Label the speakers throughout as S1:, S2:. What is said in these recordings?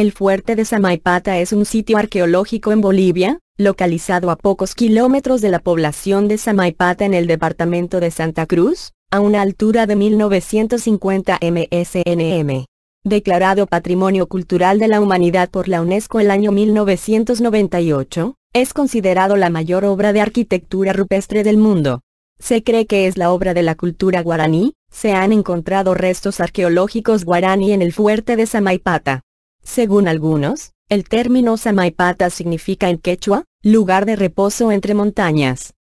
S1: El fuerte de Samaipata es un sitio arqueológico en Bolivia, localizado a pocos kilómetros de la población de Samaipata en el departamento de Santa Cruz, a una altura de 1950 msnm. Declarado Patrimonio Cultural de la Humanidad por la UNESCO el año 1998, es considerado la mayor obra de arquitectura rupestre del mundo. Se cree que es la obra de la cultura guaraní, se han encontrado restos arqueológicos guaraní en el fuerte de Samaipata. Según algunos, el término Samaipata significa en quechua, lugar de reposo entre montañas.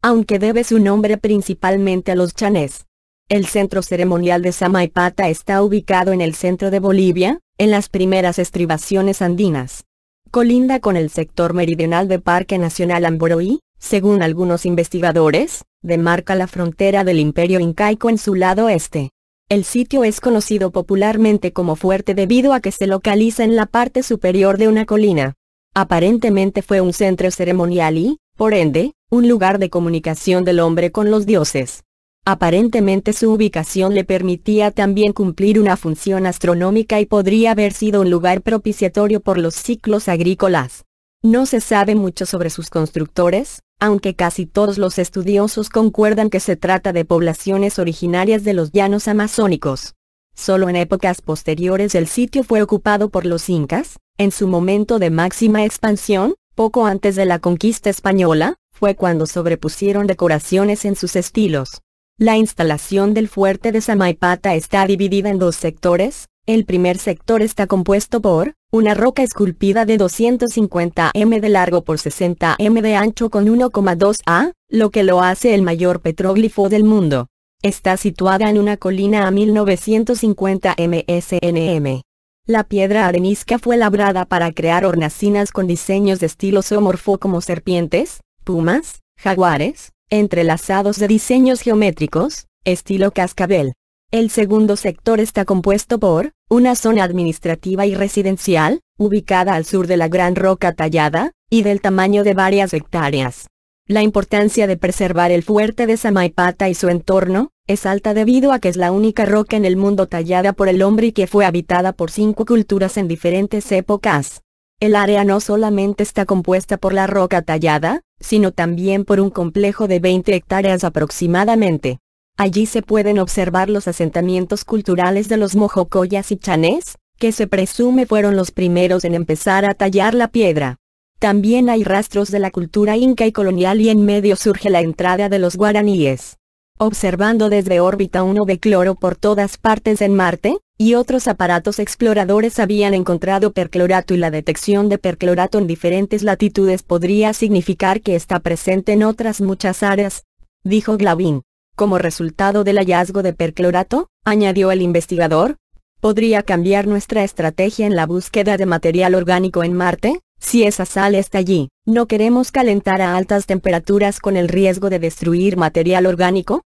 S1: Aunque debe su nombre principalmente a los chanés. El centro ceremonial de Samaipata está ubicado en el centro de Bolivia, en las primeras estribaciones andinas. Colinda con el sector meridional del Parque Nacional Amboroi. según algunos investigadores, demarca la frontera del Imperio Incaico en su lado este. El sitio es conocido popularmente como fuerte debido a que se localiza en la parte superior de una colina. Aparentemente fue un centro ceremonial y, por ende, un lugar de comunicación del hombre con los dioses. Aparentemente su ubicación le permitía también cumplir una función astronómica y podría haber sido un lugar propiciatorio por los ciclos agrícolas. No se sabe mucho sobre sus constructores, aunque casi todos los estudiosos concuerdan que se trata de poblaciones originarias de los llanos amazónicos. Solo en épocas posteriores el sitio fue ocupado por los incas, en su momento de máxima expansión, poco antes de la conquista española, fue cuando sobrepusieron decoraciones en sus estilos. La instalación del fuerte de Samaipata está dividida en dos sectores, el primer sector está compuesto por, una roca esculpida de 250 m de largo por 60 m de ancho con 1,2 a, lo que lo hace el mayor petróglifo del mundo. Está situada en una colina a 1950 msnm. La piedra arenisca fue labrada para crear hornacinas con diseños de estilo zoomorfo como serpientes, pumas, jaguares, entrelazados de diseños geométricos, estilo cascabel. El segundo sector está compuesto por una zona administrativa y residencial, ubicada al sur de la Gran Roca Tallada, y del tamaño de varias hectáreas. La importancia de preservar el fuerte de Samaipata y su entorno, es alta debido a que es la única roca en el mundo tallada por el hombre y que fue habitada por cinco culturas en diferentes épocas. El área no solamente está compuesta por la roca tallada, sino también por un complejo de 20 hectáreas aproximadamente. Allí se pueden observar los asentamientos culturales de los mojocoyas y chanés, que se presume fueron los primeros en empezar a tallar la piedra. También hay rastros de la cultura inca y colonial y en medio surge la entrada de los guaraníes. Observando desde órbita uno de cloro por todas partes en Marte, y otros aparatos exploradores habían encontrado perclorato y la detección de perclorato en diferentes latitudes podría significar que está presente en otras muchas áreas, dijo Glavin. Como resultado del hallazgo de perclorato, añadió el investigador, podría cambiar nuestra estrategia en la búsqueda de material orgánico en Marte, si esa sal está allí. No queremos calentar a altas temperaturas con el riesgo de destruir material orgánico,